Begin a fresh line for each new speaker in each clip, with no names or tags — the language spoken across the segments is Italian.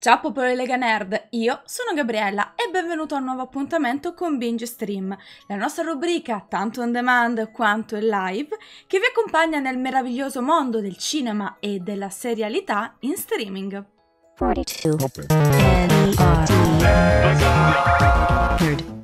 Ciao popolo Lega Nerd, io sono Gabriella e benvenuto a un nuovo appuntamento con Binge Stream, la nostra rubrica tanto on demand quanto in live che vi accompagna nel meraviglioso mondo del cinema e della serialità in streaming. 42. Nerd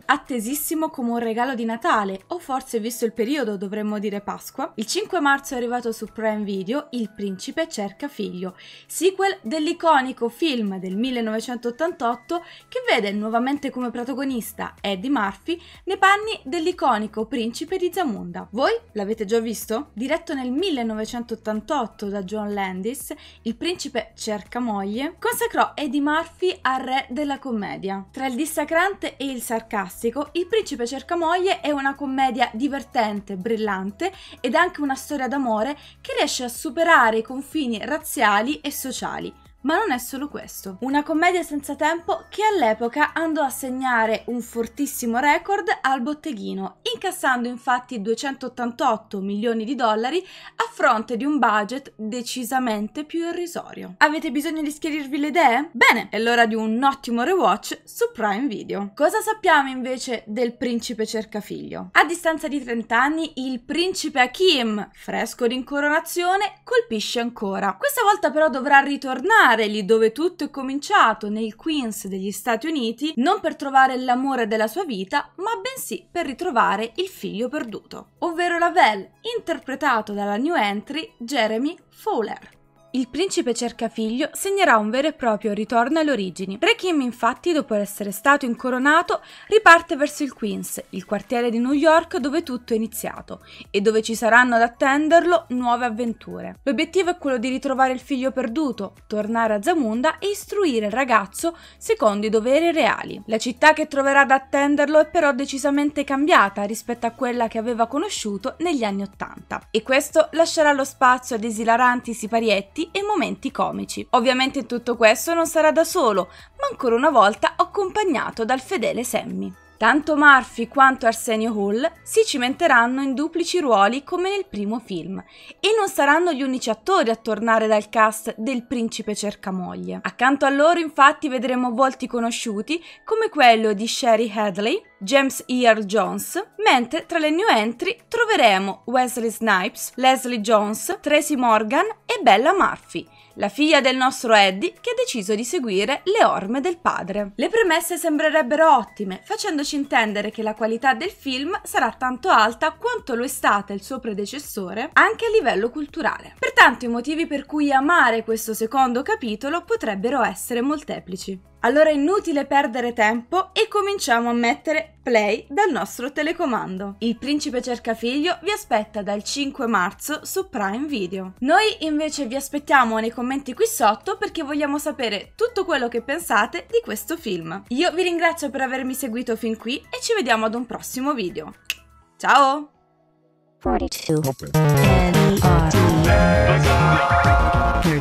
attesissimo come un regalo di Natale, o forse visto il periodo dovremmo dire Pasqua. Il 5 marzo è arrivato su Prime Video Il principe cerca figlio, sequel dell'iconico film del 1988 che vede nuovamente come protagonista Eddie Murphy nei panni dell'iconico principe di Zamunda. Voi l'avete già visto? Diretto nel 1988 da John Landis, il principe cerca moglie consacrò Eddie Murphy al re della commedia. Tra il dissacrante e il sarcasmo classico, Il principe cerca moglie è una commedia divertente, brillante ed anche una storia d'amore che riesce a superare i confini razziali e sociali ma non è solo questo, una commedia senza tempo che all'epoca andò a segnare un fortissimo record al botteghino, incassando infatti 288 milioni di dollari a fronte di un budget decisamente più irrisorio. Avete bisogno di schiarirvi le idee? Bene, è l'ora di un ottimo rewatch su Prime Video. Cosa sappiamo invece del principe cercafiglio? A distanza di 30 anni, il principe Hakim, fresco di incoronazione, colpisce ancora. Questa volta però dovrà ritornare tornare lì dove tutto è cominciato, nel Queens degli Stati Uniti, non per trovare l'amore della sua vita, ma bensì per ritrovare il figlio perduto, ovvero Lavelle, interpretato dalla new entry Jeremy Fowler. Il principe cerca figlio segnerà un vero e proprio ritorno alle origini. Re Kim infatti, dopo essere stato incoronato, riparte verso il Queens, il quartiere di New York dove tutto è iniziato e dove ci saranno ad attenderlo nuove avventure. L'obiettivo è quello di ritrovare il figlio perduto, tornare a Zamunda e istruire il ragazzo secondo i doveri reali. La città che troverà ad attenderlo è però decisamente cambiata rispetto a quella che aveva conosciuto negli anni Ottanta e questo lascerà lo spazio ad esilaranti siparietti e momenti comici. Ovviamente tutto questo non sarà da solo, ma ancora una volta accompagnato dal fedele Sammy. Tanto Murphy quanto Arsenio Hall si cimenteranno in duplici ruoli come nel primo film e non saranno gli unici attori a tornare dal cast del Principe Cercamoglie. Accanto a loro infatti vedremo volti conosciuti come quello di Sherry Hadley, James Earl Jones, mentre tra le new entry troveremo Wesley Snipes, Leslie Jones, Tracy Morgan e Bella Murphy, la figlia del nostro Eddie che ha deciso di seguire le orme del padre. Le premesse sembrerebbero ottime, facendoci intendere che la qualità del film sarà tanto alta quanto lo è stata il suo predecessore anche a livello culturale. Per tanto i motivi per cui amare questo secondo capitolo potrebbero essere molteplici. Allora è inutile perdere tempo e cominciamo a mettere play dal nostro telecomando. Il principe cerca figlio vi aspetta dal 5 marzo su Prime Video. Noi invece vi aspettiamo nei commenti qui sotto perché vogliamo sapere tutto quello che pensate di questo film. Io vi ringrazio per avermi seguito fin qui e ci vediamo ad un prossimo video. Ciao! 42. Open. N-E-R-D.